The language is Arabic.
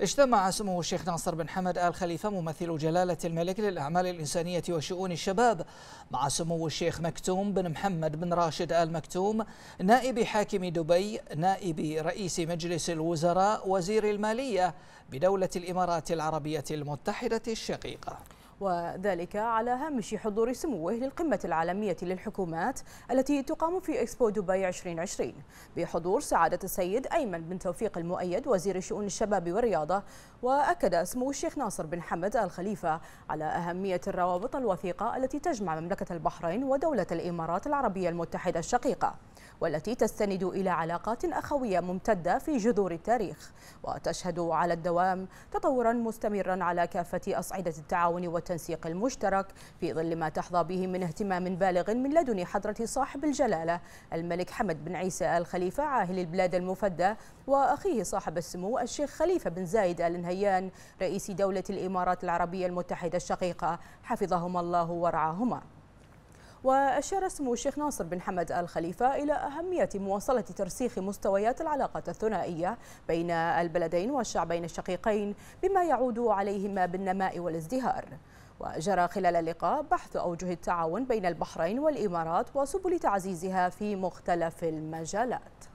اجتمع سمو الشيخ ناصر بن حمد آل خليفة ممثل جلالة الملك للأعمال الإنسانية وشؤون الشباب مع سمو الشيخ مكتوم بن محمد بن راشد آل مكتوم نائب حاكم دبي نائب رئيس مجلس الوزراء وزير المالية بدولة الإمارات العربية المتحدة الشقيقة وذلك على هامش حضور سموه للقمة العالمية للحكومات التي تقام في إكسبو دبي 2020 بحضور سعادة السيد أيمن بن توفيق المؤيد وزير شؤون الشباب والرياضة وأكد سمو الشيخ ناصر بن حمد الخليفة على أهمية الروابط الوثيقة التي تجمع مملكة البحرين ودولة الإمارات العربية المتحدة الشقيقة والتي تستند إلى علاقات أخوية ممتدة في جذور التاريخ وتشهد على الدوام تطورا مستمرا على كافة أصعدة التعاون والتعاون والتنسيق المشترك في ظل ما تحظى به من اهتمام بالغ من لدن حضرة صاحب الجلالة الملك حمد بن عيسى آل خليفة عاهل البلاد المفدى وأخيه صاحب السمو الشيخ خليفة بن زايد آل نهيان رئيس دولة الإمارات العربية المتحدة الشقيقة حفظهما الله ورعاهما وأشار اسم الشيخ ناصر بن حمد الخليفة إلى أهمية مواصلة ترسيخ مستويات العلاقة الثنائية بين البلدين والشعبين الشقيقين بما يعود عليهما بالنماء والازدهار وجرى خلال اللقاء بحث أوجه التعاون بين البحرين والإمارات وسبل تعزيزها في مختلف المجالات